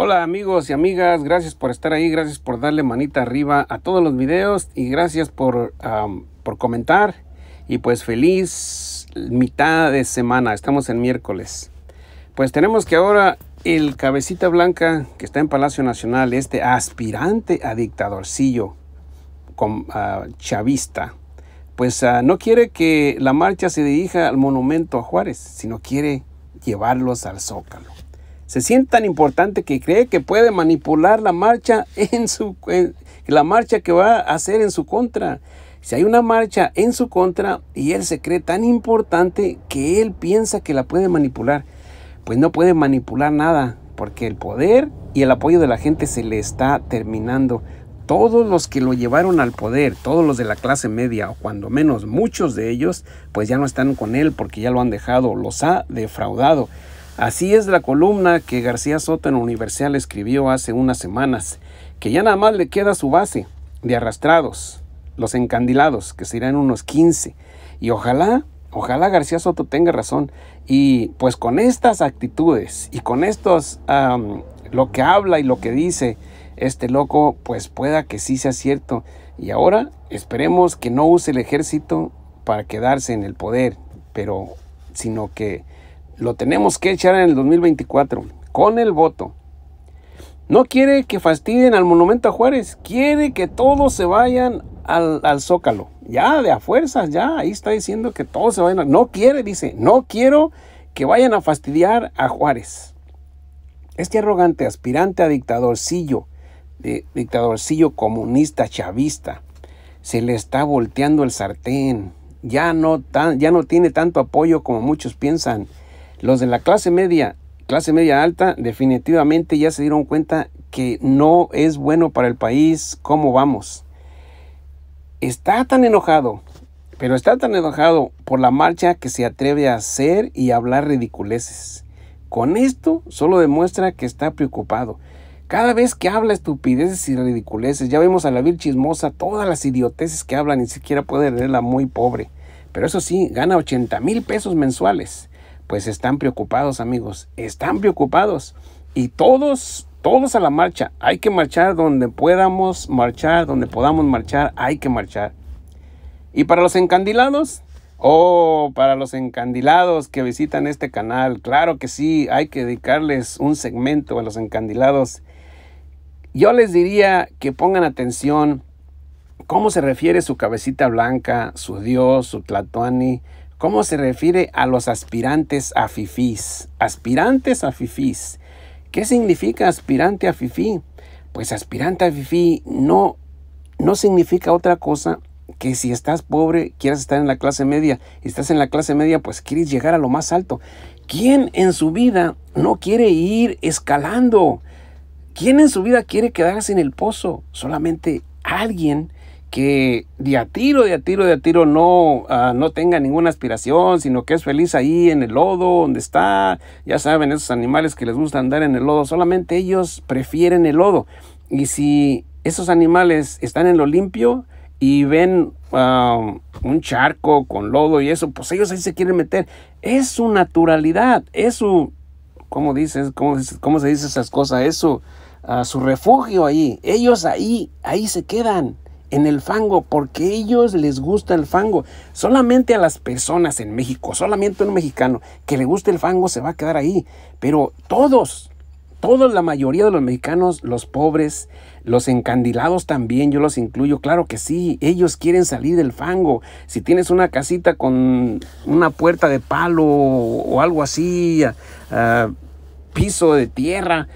Hola amigos y amigas, gracias por estar ahí, gracias por darle manita arriba a todos los videos y gracias por, comentar. Y pues feliz mitad de semana, estamos en miércoles. Pues tenemos que ahora el cabecita blanca que está en Palacio Nacional, este aspirante a dictadorcillo ah, chavista, pues ah, no quiere que la marcha se dirija al monumento a Juárez, sino quiere llevarlos al zócalo se siente tan importante que cree que puede manipular la marcha en su la marcha que va a hacer en su contra. Si hay una marcha en su contra y él se cree tan importante que él piensa que la puede manipular, pues no puede manipular nada, porque el poder y el apoyo de la gente se le está terminando. Todos los que lo llevaron al poder, todos los de la clase media, o cuando menos muchos de ellos, pues ya no están con él porque ya lo han dejado, los ha defraudado. Así es la columna que García Soto en Universal escribió hace unas semanas, que ya nada más le queda su base de arrastrados, los encandilados, que serán unos 15. Y ojalá, ojalá García Soto tenga razón. Y pues con estas actitudes y con estos, lo que habla y lo que dice este loco, pues pueda que sí sea cierto. Y ahora esperemos que no use el ejército para quedarse en el poder, pero sino que lo tenemos que echar en el 2024, con el voto. No quiere que fastidien al monumento a Juárez, quiere que todos se vayan al, zócalo. Ya, de a fuerzas, ya, ahí está diciendo que todos se vayan. no quiere, dice, no quiero que vayan a fastidiar a Juárez. Este arrogante aspirante a dictadorcillo, de, dictadorcillo comunista chavista, se le está volteando el sartén. Ya no, tan, ya no tiene tanto apoyo como muchos piensan. Los de la clase media, clase media alta, definitivamente ya se dieron cuenta que no es bueno para el país cómo vamos. Está tan enojado, pero está tan enojado por la marcha que se atreve a hacer y hablar ridiculeces. Con esto solo demuestra que está preocupado. Cada vez que habla estupideces y ridiculeces, ya vemos a la vil chismosa todas las idioteces que habla, ni siquiera puede leerla muy pobre. Pero eso sí, gana 80 mil pesos mensuales pues están preocupados amigos, están preocupados. Y todos, todos a la marcha, hay que marchar donde podamos marchar, donde podamos marchar, hay que marchar. Y para los encandilados, oh, para los encandilados que visitan este canal, claro que sí, hay que dedicarles un segmento a los encandilados. Yo les diría que pongan atención cómo se refiere su cabecita blanca, su Dios, su Tlatoani, cómo se refiere a los aspirantes a fifís. Aspirantes a fifís. ¿Qué significa aspirante a fifí? Pues aspirante a fifí no, no significa otra cosa que si estás pobre, quieres estar en la clase media. Y estás en la clase media, pues quieres llegar a lo más alto. ¿Quién en su vida no quiere ir escalando? ¿Quién en su vida quiere quedarse en el pozo? Solamente alguien que de a tiro, de a tiro, de a tiro no, ah, no tenga ninguna aspiración, sino que es feliz ahí en el lodo donde está. Ya saben, esos animales que les gusta andar en el lodo, solamente ellos prefieren el lodo. Y si esos animales están en lo limpio y ven ah, un charco con lodo y eso, pues ellos ahí se quieren meter. Es su naturalidad, es su, ¿cómo dices? ¿Cómo, cómo se dice esas cosas? Es ah, su refugio ahí. Ellos ahí, ahí se quedan en el fango, porque ellos les gusta el fango. Solamente a las personas en México, solamente un mexicano que le guste el fango se va a quedar ahí. Pero todos, todos, la mayoría de los mexicanos, los pobres, los encandilados también, yo los incluyo, claro que sí, ellos quieren salir del fango. Si tienes una casita con una puerta de palo o algo así, ah, ah, piso de tierra,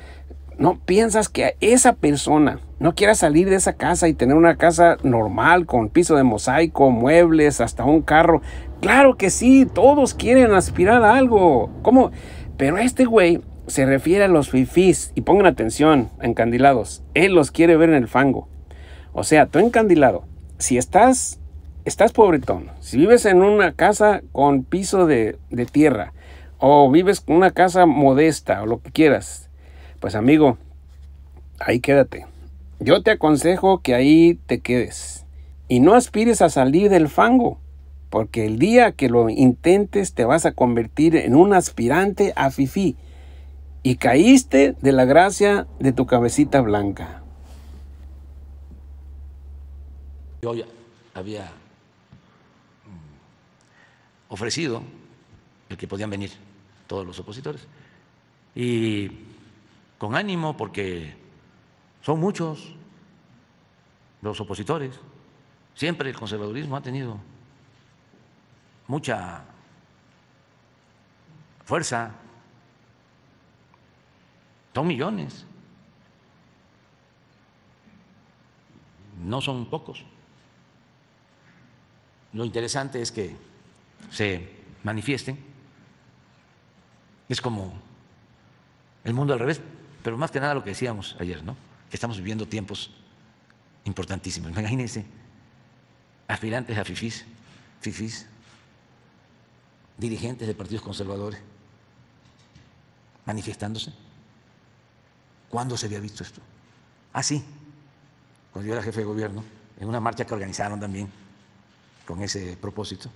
no piensas que a esa persona no quieras salir de esa casa y tener una casa normal con piso de mosaico, muebles, hasta un carro. Claro que sí, todos quieren aspirar a algo. ¿Cómo? Pero este güey se refiere a los fifís y pongan atención, encandilados. Él los quiere ver en el fango. O sea, tú encandilado, si estás estás pobretón, si vives en una casa con piso de, de tierra o vives en una casa modesta o lo que quieras, pues amigo, ahí quédate yo te aconsejo que ahí te quedes y no aspires a salir del fango, porque el día que lo intentes te vas a convertir en un aspirante a fifí y caíste de la gracia de tu cabecita blanca. Yo había mm, ofrecido el que podían venir todos los opositores y con ánimo porque son muchos los opositores. Siempre el conservadurismo ha tenido mucha fuerza. Son millones. No son pocos. Lo interesante es que se manifiesten. Es como el mundo al revés, pero más que nada lo que decíamos ayer, ¿no? estamos viviendo tiempos importantísimos. Imagínense, aspirantes a FIFIs, FIFIs, dirigentes de partidos conservadores, manifestándose. ¿Cuándo se había visto esto? Ah, sí, cuando yo era jefe de gobierno, en una marcha que organizaron también con ese propósito.